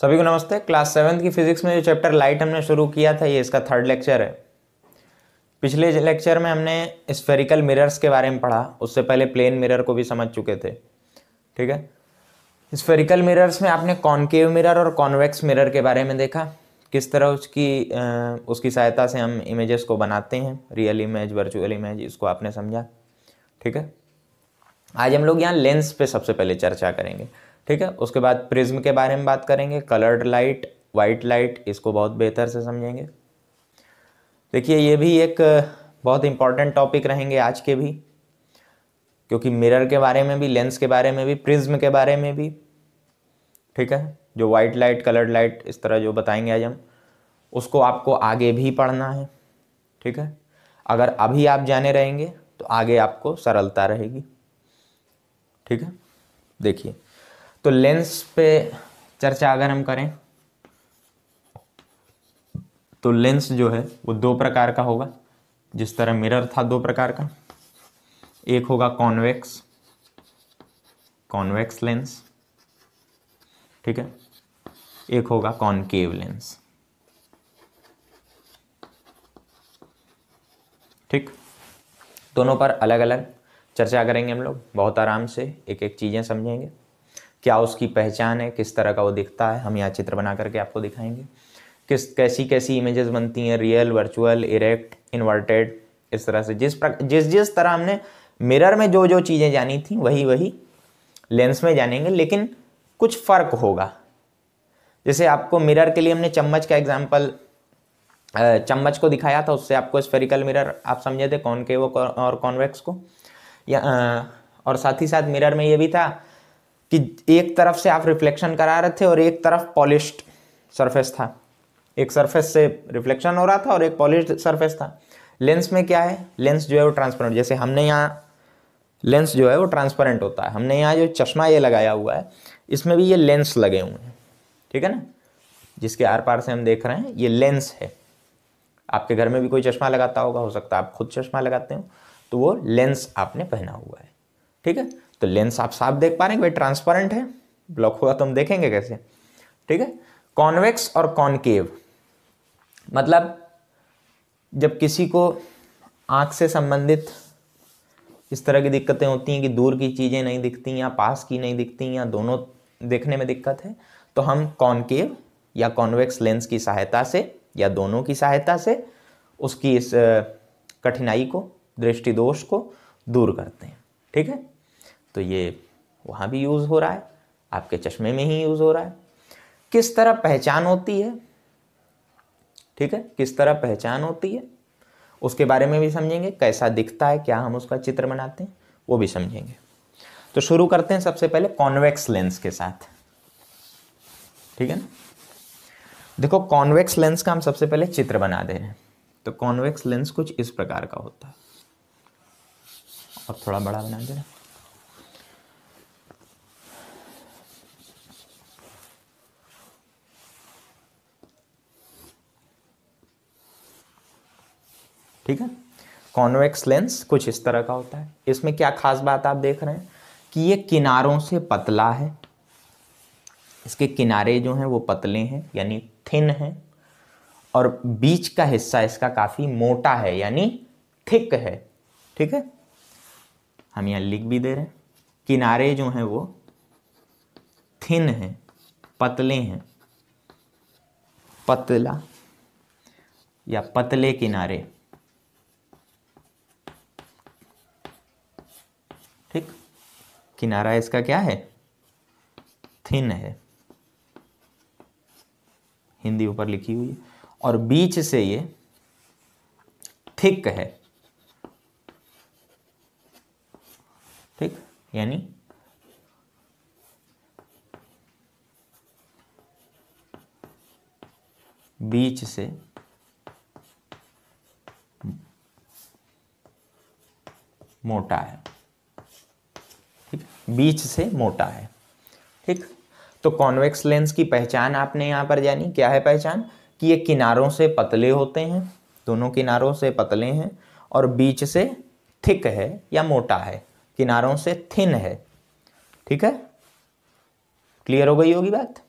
सभी को नमस्ते क्लास सेवन्थ की फिजिक्स में जो चैप्टर लाइट हमने शुरू किया था ये इसका थर्ड लेक्चर है पिछले लेक्चर में हमने स्फेरिकल मिरर्स के बारे में पढ़ा उससे पहले प्लेन मिरर को भी समझ चुके थे ठीक है स्फेरिकल मिरर्स में आपने कॉन्केव मिरर और कॉन्वेक्स मिरर के बारे में देखा किस तरह उसकी आ, उसकी सहायता से हम इमेजेस को बनाते हैं रियल इमेज वर्चुअल इमेज इसको आपने समझा ठीक है आज हम लोग यहाँ लेंस पे सबसे पहले चर्चा करेंगे ठीक है उसके बाद प्रिज्म के बारे में बात करेंगे कलर्ड लाइट वाइट लाइट इसको बहुत बेहतर से समझेंगे देखिए ये भी एक बहुत इंपॉर्टेंट टॉपिक रहेंगे आज के भी क्योंकि मिरर के बारे में भी लेंस के बारे में भी प्रिज्म के बारे में भी ठीक है जो वाइट लाइट कलर्ड लाइट इस तरह जो बताएंगे आज हम उसको आपको आगे भी पढ़ना है ठीक है अगर अभी आप जाने रहेंगे तो आगे आपको सरलता रहेगी ठीक है देखिए तो लेंस पे चर्चा अगर हम करें तो लेंस जो है वो दो प्रकार का होगा जिस तरह मिरर था दो प्रकार का एक होगा कॉन्वेक्स कॉन्वेक्स लेंस ठीक है एक होगा कॉन्केव लेंस ठीक दोनों पर अलग अलग चर्चा करेंगे हम लोग बहुत आराम से एक एक चीज़ें समझेंगे क्या उसकी पहचान है किस तरह का वो दिखता है हम यहाँ चित्र बना करके आपको दिखाएंगे किस कैसी कैसी इमेजेस बनती हैं रियल वर्चुअल इरेक्ट इन्वर्टेड इस तरह से जिस प्रक, जिस जिस तरह हमने मिरर में जो जो चीज़ें जानी थी वही वही लेंस में जानेंगे लेकिन कुछ फ़र्क होगा जैसे आपको मिरर के लिए हमने चम्मच का एग्जाम्पल चम्मच को दिखाया था उससे आपको स्फेरिकल मिरर आप समझे थे कौन के वो और कॉन्वेक्स को या और साथ ही साथ मिरर में ये भी था कि एक तरफ से आप रिफ्लेक्शन करा रहे थे और एक तरफ पॉलिश्ड सरफेस था एक सरफेस से रिफ्लेक्शन हो रहा था और एक पॉलिश्ड सरफेस था लेंस में क्या है लेंस जो है वो ट्रांसपेरेंट जैसे हमने यहाँ लेंस जो है वो ट्रांसपेरेंट होता है हमने यहाँ जो चश्मा ये लगाया हुआ है इसमें भी ये लेंस लगे हुए हैं ठीक है ना जिसके आर पार से हम देख रहे हैं ये लेंस है आपके घर में भी कोई चश्मा लगाता होगा हो सकता है आप खुद चश्मा लगाते हो तो वो लेंस आपने पहना हुआ है ठीक है तो लेंस आप साफ देख पा रहे हैं भाई ट्रांसपेरेंट है ब्लॉक हुआ तो हम देखेंगे कैसे ठीक है कॉन्वेक्स और कॉनकेव मतलब जब किसी को आँख से संबंधित इस तरह की दिक्कतें होती हैं कि दूर की चीज़ें नहीं दिखती या पास की नहीं दिखती या दोनों देखने में दिक्कत है तो हम कॉनकेव या कॉन्वेक्स लेंस की सहायता से या दोनों की सहायता से उसकी इस कठिनाई को दृष्टिदोष को दूर करते हैं ठीक है तो ये वहाँ भी यूज़ हो रहा है आपके चश्मे में ही यूज़ हो रहा है किस तरह पहचान होती है ठीक है किस तरह पहचान होती है उसके बारे में भी समझेंगे कैसा दिखता है क्या हम उसका चित्र बनाते हैं वो भी समझेंगे तो शुरू करते हैं सबसे पहले कॉन्वेक्स लेंस के साथ ठीक है ना देखो कॉन्वेक्स लेंस का हम सबसे पहले चित्र बना दे रहे हैं तो कॉन्वेक्स लेंस कुछ इस प्रकार का होता है और थोड़ा बड़ा बना दे रहे हैं ठीक है कॉन्वेक्स लेंस कुछ इस तरह का होता है इसमें क्या खास बात आप देख रहे हैं कि ये किनारों से पतला है इसके किनारे जो हैं वो पतले हैं यानी थिन हैं और बीच का हिस्सा इसका काफ़ी मोटा है यानी थिक है ठीक है हम यहाँ लिख भी दे रहे हैं किनारे जो हैं वो थिन हैं पतले हैं पतला या पतले किनारे किनारा इसका क्या है थिन है हिंदी ऊपर लिखी हुई है और बीच से ये थिक है ठीक यानी बीच से मोटा है बीच से मोटा है ठीक तो कॉन्वेक्स लेंस की पहचान आपने यहाँ पर जानी क्या है पहचान कि ये किनारों से पतले होते हैं दोनों किनारों से पतले हैं और बीच से थिक है या मोटा है किनारों से थिन है ठीक है क्लियर हो गई होगी बात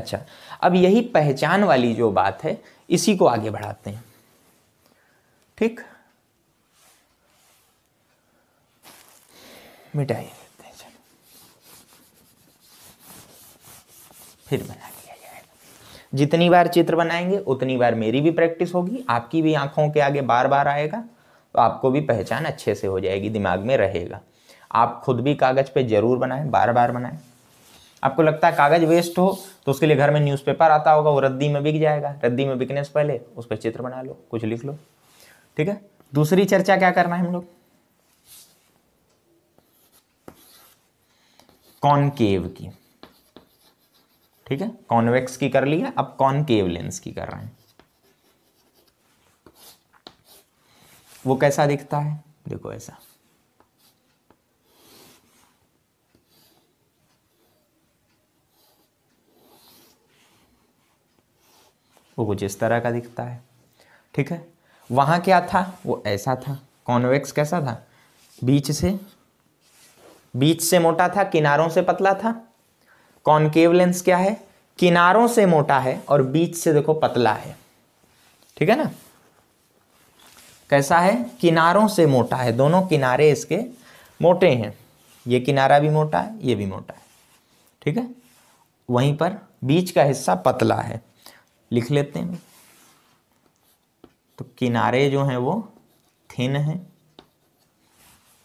अच्छा अब यही पहचान वाली जो बात है इसी को आगे बढ़ाते हैं ठीक मिटाइए फिर बना लिया जाएगा जितनी बार चित्र बनाएंगे उतनी बार मेरी भी प्रैक्टिस होगी आपकी भी आंखों के आगे बार बार आएगा तो आपको भी पहचान अच्छे से हो जाएगी दिमाग में रहेगा आप खुद भी कागज़ पे ज़रूर बनाएं बार बार बनाएं आपको लगता है कागज़ वेस्ट हो तो उसके लिए घर में न्यूज़पेपर आता होगा वो रद्दी में बिक जाएगा रद्दी में बिकने से पहले उस पर चित्र बना लो कुछ लिख लो ठीक है दूसरी चर्चा क्या करना है हम लोग कॉनकेव की ठीक है कॉन्वेक्स की कर लिया अब कॉनकेव लेंस की कर रहे हैं वो कैसा दिखता है देखो ऐसा वो कुछ इस तरह का दिखता है ठीक है वहां क्या था वो ऐसा था कॉन्वेक्स कैसा था बीच से बीच से मोटा था किनारों से पतला था कॉन्केव लेंस क्या है किनारों से मोटा है और बीच से देखो पतला है ठीक है ना कैसा है किनारों से मोटा है दोनों किनारे इसके मोटे हैं ये किनारा भी मोटा है ये भी मोटा है ठीक है वहीं पर बीच का हिस्सा पतला है लिख लेते हैं तो किनारे जो हैं वो थिन हैं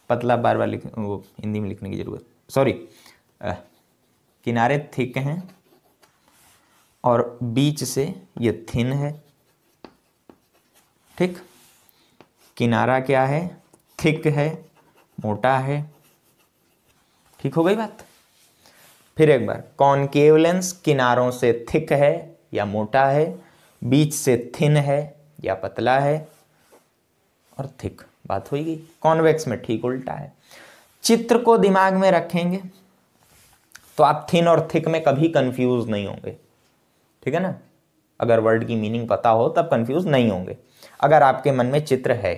पतला बार बार लिख वो हिंदी में लिखने की ज़रूरत सॉरी किनारे थिक हैं और बीच से ये थिन है ठीक किनारा क्या है थिक है मोटा है ठीक हो गई बात फिर एक बार कॉन्केव लेंस किनारों से थिक है या मोटा है बीच से थिन है या पतला है और थिक बात हो गई कॉन्वेक्स में ठीक उल्टा है चित्र को दिमाग में रखेंगे तो आप थिन और थिक में कभी कंफ्यूज नहीं होंगे ठीक है ना अगर वर्ड की मीनिंग पता हो तब कंफ्यूज नहीं होंगे अगर आपके मन में चित्र है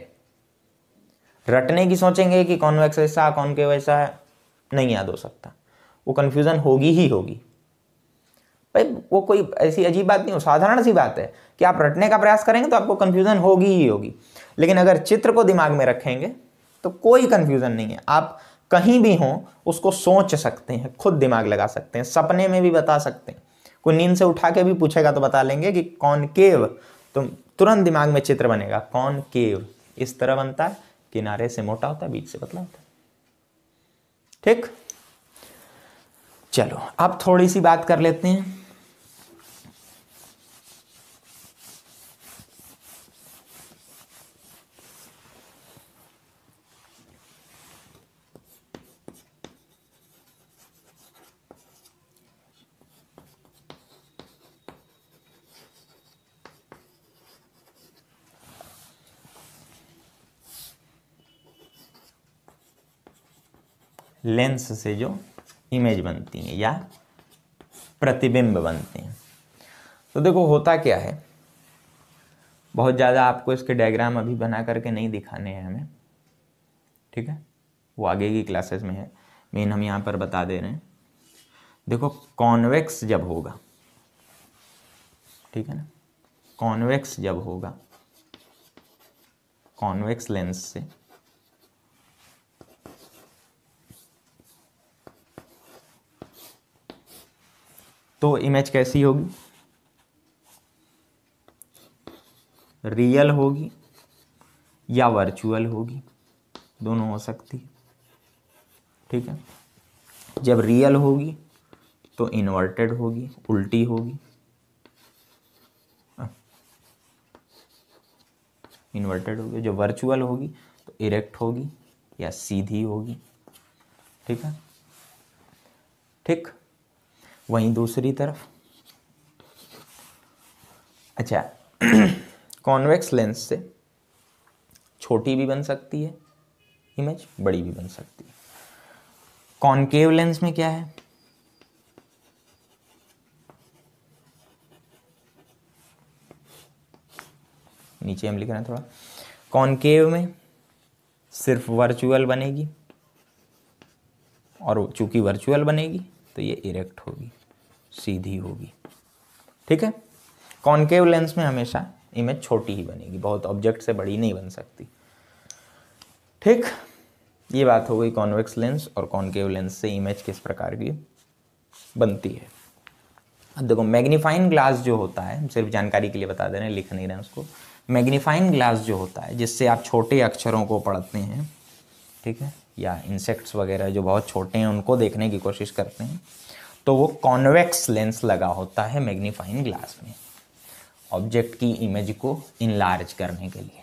रटने की सोचेंगे कि कौन वैक्स ऐसा कौन के वैसा है नहीं याद हो सकता वो कंफ्यूजन होगी ही होगी भाई वो कोई ऐसी अजीब बात नहीं हो साधारण सी बात है कि आप रटने का प्रयास करेंगे तो आपको कंफ्यूजन होगी ही होगी लेकिन अगर चित्र को दिमाग में रखेंगे तो कोई कंफ्यूजन नहीं है आप कहीं भी हो उसको सोच सकते हैं खुद दिमाग लगा सकते हैं सपने में भी बता सकते हैं कोई नींद से उठा के भी पूछेगा तो बता लेंगे कि कौन केव तो तुरंत दिमाग में चित्र बनेगा कौन केव इस तरह बनता है किनारे से मोटा होता है बीच से पतला होता है ठीक चलो अब थोड़ी सी बात कर लेते हैं लेंस से जो इमेज बनती हैं या प्रतिबिंब बनते हैं तो देखो होता क्या है बहुत ज़्यादा आपको इसके डायग्राम अभी बना करके नहीं दिखाने हैं हमें ठीक है वो आगे की क्लासेस में है मेन हम यहाँ पर बता दे रहे हैं देखो कॉन्वेक्स जब होगा ठीक है ना कॉन्वेक्स जब होगा कॉन्वेक्स लेंस से तो इमेज कैसी होगी रियल होगी या वर्चुअल होगी दोनों हो सकती है ठीक है जब रियल होगी तो इन्वर्टेड होगी उल्टी होगी इन्वर्टेड हाँ। होगी जब वर्चुअल होगी तो इरेक्ट होगी या सीधी होगी ठीक है ठीक वहीं दूसरी तरफ अच्छा कॉन्वेक्स लेंस से छोटी भी बन सकती है इमेज बड़ी भी बन सकती है कॉन्केव लेंस में क्या है नीचे हम लिख रहे हैं थोड़ा कॉन्केव में सिर्फ वर्चुअल बनेगी और चूंकि वर्चुअल बनेगी तो ये इरेक्ट होगी सीधी होगी ठीक है कॉन्केव लेंस में हमेशा इमेज छोटी ही बनेगी बहुत ऑब्जेक्ट से बड़ी नहीं बन सकती ठीक ये बात हो गई कॉन्वेक्स लेंस और कॉन्केव लेंस से इमेज किस प्रकार की बनती है अब देखो मैग्नीफाइंग ग्लास जो होता है सिर्फ जानकारी के लिए बता दे रहे हैं लिख नहीं रहे हैं उसको मैग्नीफाइंग ग्लास जो होता है जिससे आप छोटे अक्षरों को पढ़ते हैं ठीक है या इंसेक्ट्स वगैरह जो बहुत छोटे हैं उनको देखने की कोशिश करते हैं तो वो कॉन्वेक्स लेंस लगा होता है मैग्नीफाइंग ग्लास में ऑब्जेक्ट की इमेज को इनलार्ज करने के लिए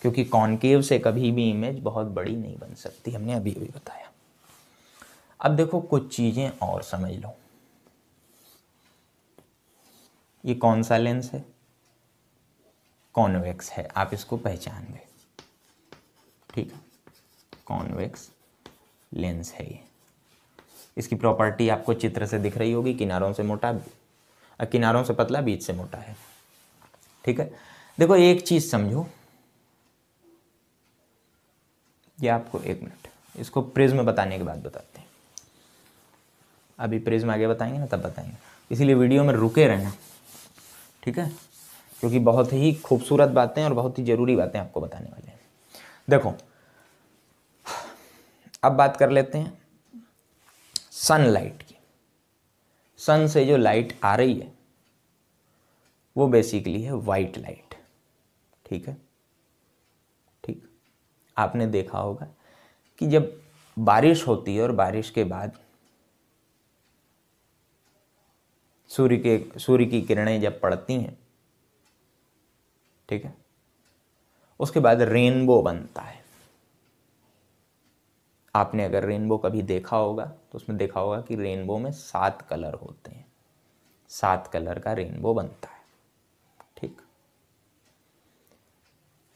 क्योंकि कॉन्केव से कभी भी इमेज बहुत बड़ी नहीं बन सकती हमने अभी अभी बताया अब देखो कुछ चीज़ें और समझ लो ये कौन सा लेंस है कॉन्वेक्स है आप इसको पहचान गए ठीक है कॉन्वेक्स लेंस है ये इसकी प्रॉपर्टी आपको चित्र से दिख रही होगी किनारों से मोटा किनारों से पतला बीच से मोटा है ठीक है देखो एक चीज़ समझो ये आपको एक मिनट इसको प्रिज्म बताने के बाद बताते हैं अभी प्रिज्म आगे बताएंगे ना तब बताएंगे इसीलिए वीडियो में रुके रहना ठीक है क्योंकि बहुत ही खूबसूरत बातें और बहुत ही ज़रूरी बातें आपको बताने वाले हैं देखो अब बात कर लेते हैं सनलाइट की सन से जो लाइट आ रही है वो बेसिकली है वाइट लाइट ठीक है ठीक आपने देखा होगा कि जब बारिश होती है और बारिश के बाद सूर्य के सूर्य की किरणें जब पड़ती हैं ठीक है उसके बाद रेनबो बनता है आपने अगर रेनबो कभी देखा होगा तो उसमें देखा होगा कि रेनबो में सात कलर होते हैं सात कलर का रेनबो बनता है ठीक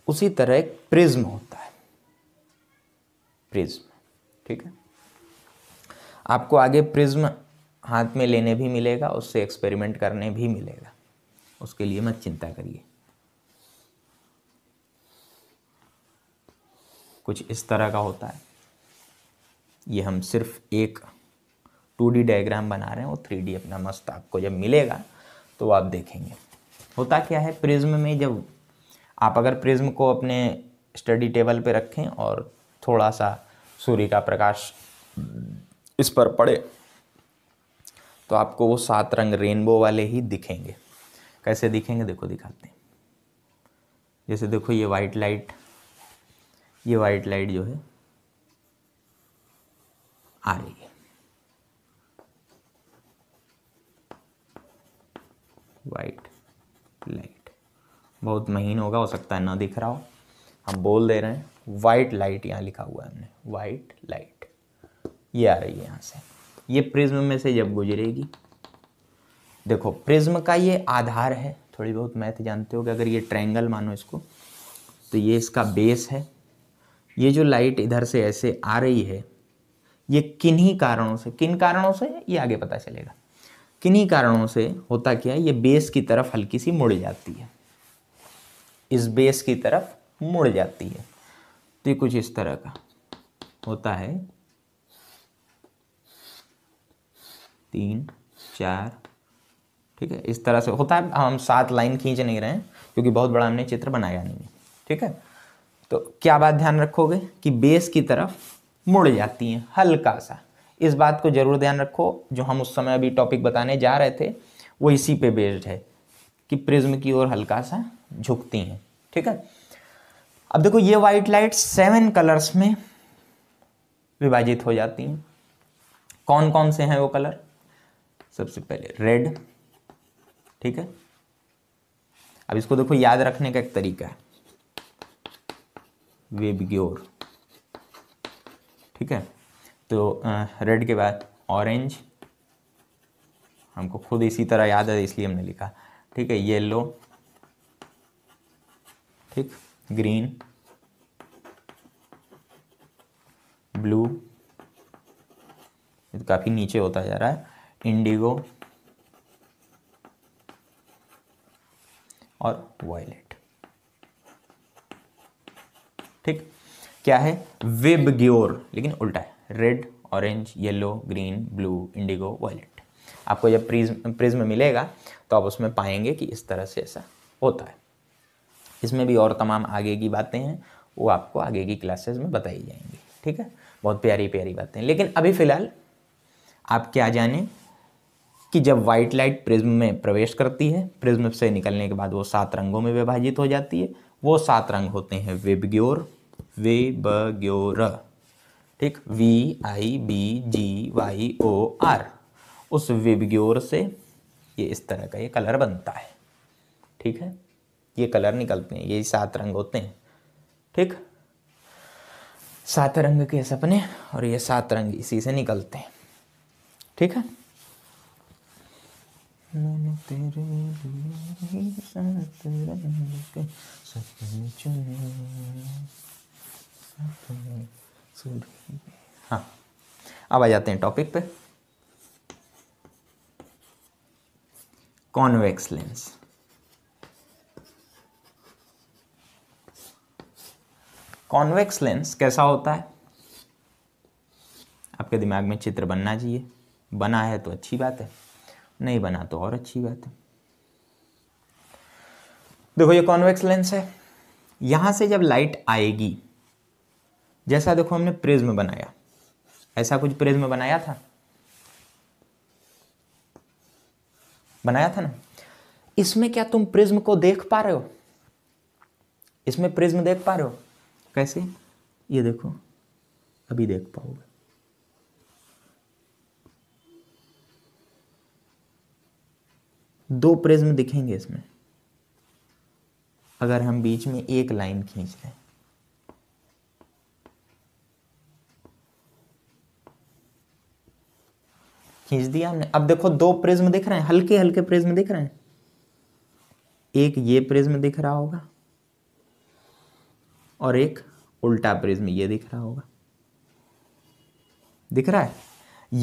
उसी तरह एक प्रिज्म होता है प्रिज्म ठीक है आपको आगे प्रिज्म हाथ में लेने भी मिलेगा उससे एक्सपेरिमेंट करने भी मिलेगा उसके लिए मत चिंता करिए कुछ इस तरह का होता है ये हम सिर्फ एक टू डी डायग्राम बना रहे हैं और थ्री डी अपना मस्त आपको जब मिलेगा तो आप देखेंगे होता क्या है प्रिज्म में जब आप अगर प्रिज्म को अपने स्टडी टेबल पे रखें और थोड़ा सा सूर्य का प्रकाश इस पर पड़े तो आपको वो सात रंग रेनबो वाले ही दिखेंगे कैसे दिखेंगे देखो दिखाते हैं जैसे देखो ये वाइट लाइट ये वाइट लाइट जो है आ रही है वाइट लाइट बहुत महीन होगा हो सकता है ना दिख रहा हो हम बोल दे रहे हैं वाइट लाइट यहाँ लिखा हुआ है हमने वाइट लाइट ये आ रही है यहाँ से ये प्रिज्म में से जब गुजरेगी देखो प्रिज्म का ये आधार है थोड़ी बहुत मैथ जानते हो कि अगर ये ट्रायंगल मानो इसको तो ये इसका बेस है ये जो लाइट इधर से ऐसे आ रही है ये किन्हीं कारणों से किन कारणों से ये आगे पता चलेगा किन्हीं कारणों से होता क्या है ये बेस की तरफ हल्की सी मुड़ जाती है इस बेस की तरफ मुड़ जाती है तो ये कुछ इस तरह का होता है तीन चार ठीक है इस तरह से होता है हम सात लाइन खींच नहीं रहे हैं क्योंकि बहुत बड़ा हमने चित्र बनाया नहीं है ठीक है तो क्या बात ध्यान रखोगे कि बेस की तरफ मुड़ जाती हैं हल्का सा इस बात को ज़रूर ध्यान रखो जो हम उस समय अभी टॉपिक बताने जा रहे थे वो इसी पे बेस्ड है कि प्रिज्म की ओर हल्का सा झुकती हैं ठीक है अब देखो ये वाइट लाइट सेवन कलर्स में विभाजित हो जाती हैं कौन कौन से हैं वो कलर सबसे पहले रेड ठीक है अब इसको देखो याद रखने का एक तरीका है वेबग्योर ठीक है तो रेड के बाद ऑरेंज हमको खुद इसी तरह याद है इसलिए हमने लिखा ठीक है येलो ठीक ग्रीन ब्लू तो काफ़ी नीचे होता जा रहा है इंडिगो और वायलेट ठीक क्या है वेब ग्योर लेकिन उल्टा है red orange yellow green blue indigo violet आपको जब प्रिज्म प्रिज्म मिलेगा तो आप उसमें पाएंगे कि इस तरह से ऐसा होता है इसमें भी और तमाम आगे की बातें हैं वो आपको आगे की क्लासेस में बताई जाएंगी ठीक है बहुत प्यारी प्यारी बातें लेकिन अभी फ़िलहाल आप क्या जाने कि जब वाइट लाइट प्रिज्म में प्रवेश करती है प्रिज्म से निकलने के बाद वो सात रंगों में विभाजित हो जाती है वो सात रंग होते हैं वेबग्योर र ठीक V I B G Y O R उस विबग्योर से ये इस तरह का ये कलर बनता है ठीक है ये कलर निकलते हैं ये सात रंग होते हैं ठीक सात रंग के सपने और ये सात रंग इसी से निकलते हैं ठीक है मैंने तेरे लिए सात रंग के सपने चुने हाँ अब आ जाते हैं टॉपिक पे कॉन्वेक्स लेंस कॉन्वेक्स लेंस कैसा होता है आपके दिमाग में चित्र बनना चाहिए बना है तो अच्छी बात है नहीं बना तो और अच्छी बात है देखो ये कॉन्वेक्स लेंस है यहां से जब लाइट आएगी जैसा देखो हमने प्रिज्म बनाया ऐसा कुछ प्रिज्म बनाया था बनाया था ना इसमें क्या तुम प्रिज्म को देख पा रहे हो इसमें प्रिज्म देख पा रहे हो कैसे ये देखो अभी देख पाओगे दो प्रिज्म दिखेंगे इसमें अगर हम बीच में एक लाइन खींच लें खींच दिया हमने अब देखो दो प्रिज्म दिख रहे हैं हल्के हल्के प्रिज्म दिख रहे हैं एक ये प्रिज्म दिख रहा होगा और एक उल्टा प्रिज्म ये दिख रहा होगा दिख रहा है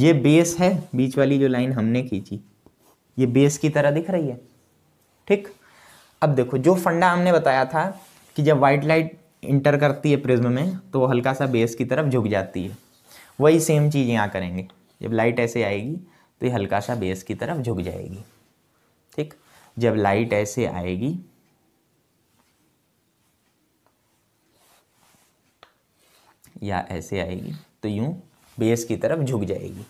ये बेस है बीच वाली जो लाइन हमने खींची ये बेस की तरह दिख रही है ठीक अब देखो जो फंडा हमने बताया था कि जब वाइट लाइट इंटर करती है प्रिज्म में तो हल्का सा बेस की तरफ झुक जाती है वही सेम चीज़ यहाँ करेंगे जब लाइट ऐसे आएगी तो ये हल्का सा बेस की तरफ झुक जाएगी ठीक जब लाइट ऐसे आएगी या ऐसे आएगी तो यूं बेस की तरफ झुक जाएगी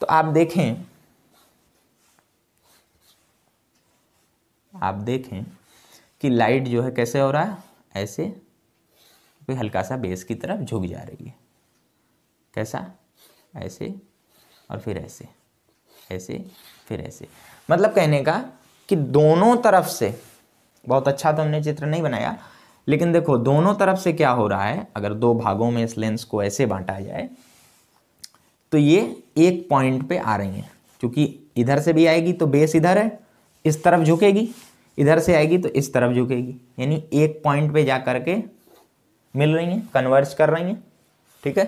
तो आप देखें आप देखें कि लाइट जो है कैसे हो रहा है ऐसे कोई हल्का सा बेस की तरफ झुक जा रही है कैसा ऐसे और फिर ऐसे ऐसे फिर ऐसे मतलब कहने का कि दोनों तरफ से बहुत अच्छा तो हमने चित्र नहीं बनाया लेकिन देखो दोनों तरफ से क्या हो रहा है अगर दो भागों में इस लेंस को ऐसे बांटा जाए तो ये एक पॉइंट पे आ रही हैं क्योंकि इधर से भी आएगी तो बेस इधर है इस तरफ झुकेगी इधर से आएगी तो इस तरफ झुकेगी यानी एक पॉइंट पे जा करके मिल रही हैं कन्वर्ज कर रही हैं ठीक है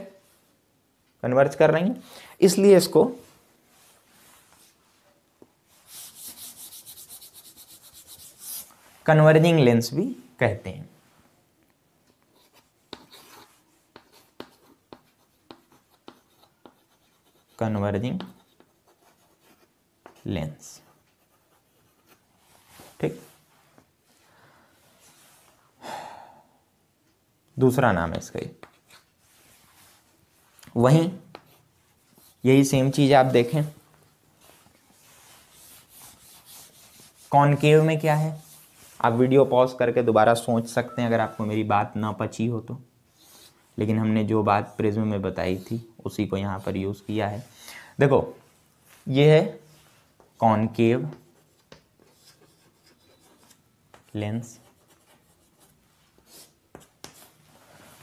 कन्वर्ज कर रही हैं इसलिए इसको कन्वर्जिंग लेंस भी कहते हैं कन्वर्जिंग लेंस ठीक दूसरा नाम है इसका वहीं यही सेम चीज़ आप देखें कॉनकेव में क्या है आप वीडियो पॉज करके दोबारा सोच सकते हैं अगर आपको मेरी बात ना पची हो तो लेकिन हमने जो बात प्रिज्म में बताई थी उसी को यहाँ पर यूज़ किया है देखो ये है कॉनकेव लेंस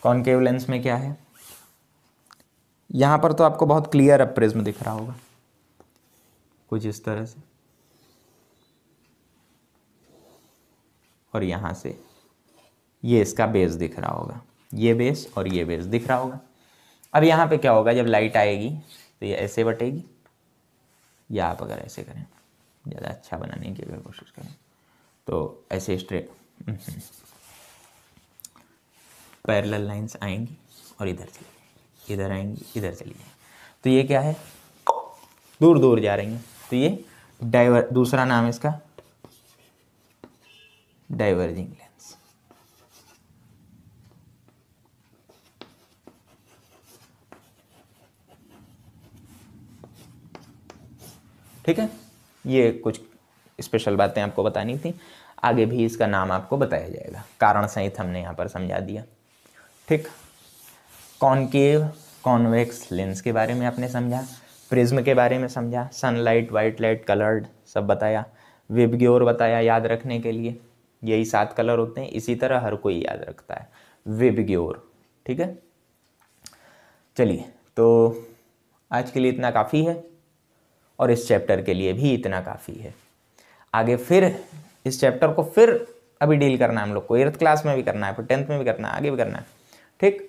कॉन्केव लेंस में क्या है यहाँ पर तो आपको बहुत क्लियर अब प्रिज्म दिख रहा होगा कुछ इस तरह से और यहाँ से ये इसका बेस दिख रहा होगा ये बेस और ये बेस दिख रहा होगा अब यहाँ पे क्या होगा जब लाइट आएगी तो ये ऐसे बटेगी या आप अगर ऐसे करें ज़्यादा अच्छा बनाने की अगर कोशिश करें तो ऐसे स्ट्रेट पैरेलल लाइंस आएंगी और इधर चले इधर आएंगी इधर चली जाएंगी तो ये क्या है दूर दूर जा रही हैं तो ये डाइवर दूसरा नाम है इसका डाइवर्जिंग लेंस ठीक है ये कुछ स्पेशल बातें आपको बतानी थी आगे भी इसका नाम आपको बताया जाएगा कारण सहित हमने यहाँ पर समझा दिया ठीक कॉन्केव कॉन्वेक्स लेंस के बारे में आपने समझा प्रिज्म के बारे में समझा सनलाइट वाइट लाइट कलर्ड सब बताया विबग्योर बताया याद रखने के लिए यही सात कलर होते हैं इसी तरह हर कोई याद रखता है विबग्योर ठीक है चलिए तो आज के लिए इतना काफ़ी है और इस चैप्टर के लिए भी इतना काफ़ी है आगे फिर इस चैप्टर को फिर अभी डील करना है हम लोग को एर्थ क्लास में भी करना है फिर टेंथ में भी करना है आगे भी करना है ठीक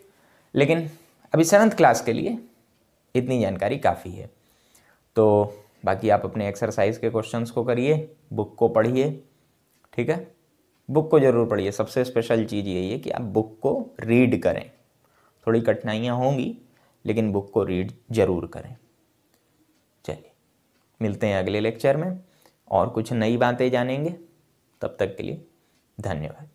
लेकिन अभी सेवन्थ क्लास के लिए इतनी जानकारी काफ़ी है तो बाकी आप अपने एक्सरसाइज के क्वेश्चंस को करिए बुक को पढ़िए ठीक है बुक को ज़रूर पढ़िए सबसे स्पेशल चीज़ यही है कि आप बुक को रीड करें थोड़ी कठिनाइयाँ होंगी लेकिन बुक को रीड ज़रूर करें चलिए मिलते हैं अगले लेक्चर में और कुछ नई बातें जानेंगे तब तक के लिए धन्यवाद